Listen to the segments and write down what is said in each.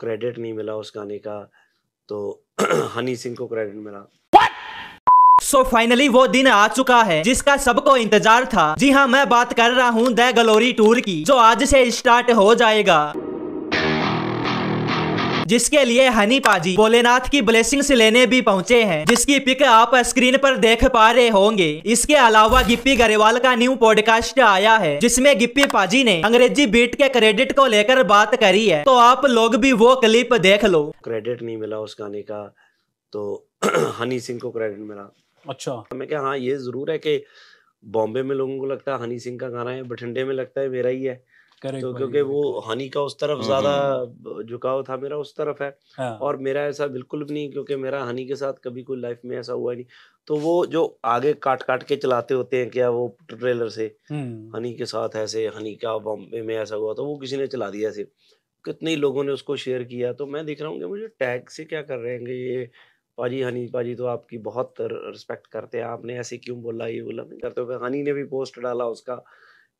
Credit नहीं मिला उस गाने का तो हनी सिंह को क्रेडिट मिला सो so फाइनली वो दिन आ चुका है जिसका सबको इंतजार था जी हाँ मैं बात कर रहा हूँ द गलोरी टूर की जो आज से स्टार्ट हो जाएगा जिसके लिए हनी पाजी भोलेनाथ की ब्लेसिंग लेने भी पहुंचे हैं जिसकी पिक आप स्क्रीन पर देख पा रहे होंगे इसके अलावा गिप्पी गरेवाल का न्यू पॉडकास्ट आया है जिसमे गिप्पी पाजी ने अंग्रेजी बीट के क्रेडिट को लेकर बात करी है तो आप लोग भी वो क्लिप देख लो क्रेडिट नहीं मिला उस गाने का तो हनी सिंह को क्रेडिट मिला अच्छा मैं क्या हाँ ये जरूर है कि बॉम्बे में लोगों को लगता है हनी सिंह का गाना है बठिंडे में लगता है मेरा ही है तो क्योंकि वो हनी का उस तरफ हम्म, ज्यादा हम्म। झुकाव था मेरा उस तरफ है हाँ। और मेरा ऐसा बिल्कुल भी नहीं क्योंकि मेरा हनी के साथ कभी कोई लाइफ में ऐसा हुआ नहीं तो वो जो आगे काट काट के चलाते होते हैं क्या वो ट्रेलर से हम्म। हनी के साथ ऐसे हनी का बॉम्बे में ऐसा हुआ तो वो किसी ने चला दिया ऐसे कितने लोगों ने उसको शेयर किया तो मैं देख रहा हूँ कि मुझे टैग से क्या कर रहे हैं ये पाजी हनी पाजी तो आपकी बहुत रिस्पेक्ट करते हैं आपने ऐसे क्यों बोला ये बोला नहीं करते हनी ने भी पोस्ट डाला उसका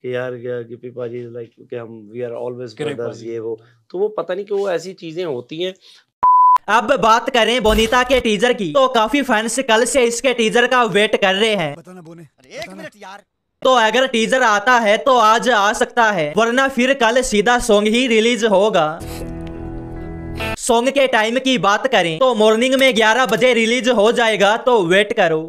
कि यार गिपी पाजी लाइक कि हम वी आर ऑलवेज ब्रदर्स ये वो तो वो पता नहीं कि वो ऐसी चीज़ें होती हैं अब बात करें बोनीता के टीजर की तो काफी फैंस कल से इसके टीजर का वेट कर रहे हैं ना बोने अरे एक मिनट यार तो अगर टीजर आता है तो आज आ सकता है वरना फिर कल सीधा सॉन्ग ही रिलीज होगा सॉन्ग के टाइम की बात करें तो मॉर्निंग में 11 बजे रिलीज हो जाएगा तो वेट करो